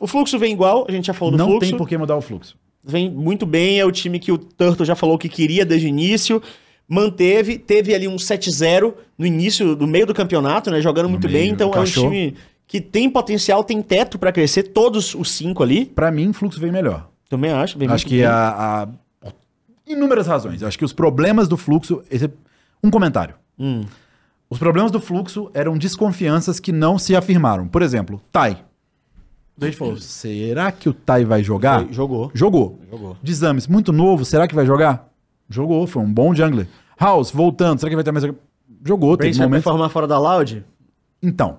O fluxo vem igual, a gente já falou do Não fluxo. Não tem por que mudar o fluxo. Vem muito bem, é o time que o Turtle já falou que queria desde o início. Manteve, teve ali um 7-0 no início, do meio do campeonato, né? Jogando no muito meio, bem. Então é um time que tem potencial, tem teto para crescer, todos os cinco ali. Para mim, o fluxo vem melhor. Também acho. Vem acho que bem. A, a, Inúmeras razões. acho que os problemas do fluxo. Esse... É um comentário. Hum. Os problemas do fluxo eram desconfianças que não se afirmaram. Por exemplo, Tai. A gente falou, será que o Tai vai jogar? Foi, jogou. jogou. Jogou. Dizames, muito novo, será que vai jogar? Jogou, foi um bom jungler. House, voltando, será que vai ter mais... Jogou, tem teve momentos... performar fora da Loud? Então,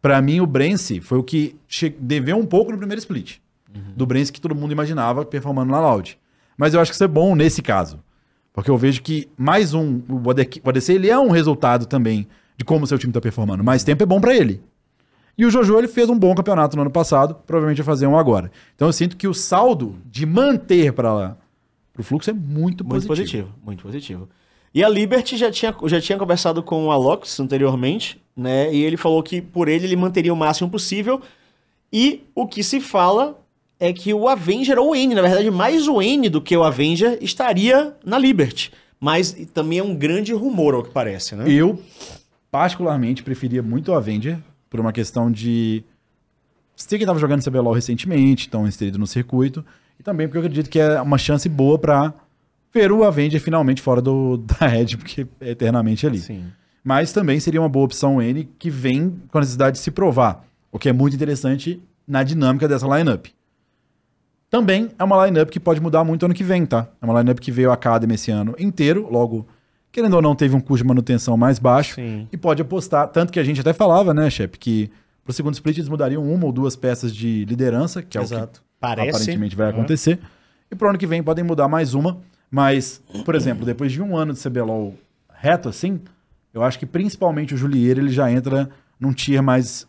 para mim o Brence foi o que che... deveu um pouco no primeiro split. Uhum. Do Brence que todo mundo imaginava performando na Loud. Mas eu acho que isso é bom nesse caso. Porque eu vejo que mais um... O ADC, ele é um resultado também de como o seu time tá performando. Mais tempo é bom para ele. E o Jojo ele fez um bom campeonato no ano passado, provavelmente vai fazer um agora. Então eu sinto que o saldo de manter para lá o fluxo é muito, muito positivo. positivo. Muito positivo. E a Liberty já tinha, já tinha conversado com o Alox anteriormente, né? E ele falou que por ele ele manteria o máximo possível. E o que se fala é que o Avenger, ou o N, na verdade, mais o N do que o Avenger, estaria na Liberty. Mas também é um grande rumor, ao que parece, né? Eu, particularmente, preferia muito o Avenger por uma questão de sei que estava jogando CBLOL recentemente, então inserido no circuito, e também porque eu acredito que é uma chance boa para ver o Avenger finalmente fora do, da Red, porque é eternamente ali. Sim. Mas também seria uma boa opção N que vem com a necessidade de se provar, o que é muito interessante na dinâmica dessa lineup. Também é uma lineup que pode mudar muito ano que vem, tá? É uma lineup que veio a Academy esse ano inteiro, logo querendo ou não, teve um custo de manutenção mais baixo Sim. e pode apostar. Tanto que a gente até falava, né, Shep, que para o segundo split eles mudariam uma ou duas peças de liderança, que é Exato. o que Parece. aparentemente vai uhum. acontecer. E para o ano que vem podem mudar mais uma. Mas, por exemplo, depois de um ano de CBLOL reto assim, eu acho que principalmente o Julier ele já entra num tier mais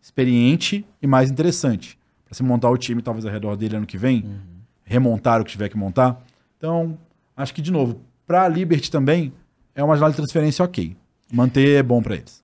experiente e mais interessante. Para se montar o time, talvez ao redor dele ano que vem, uhum. remontar o que tiver que montar. Então, acho que, de novo, para a Liberty também, é uma janela de transferência ok. Manter é bom para eles.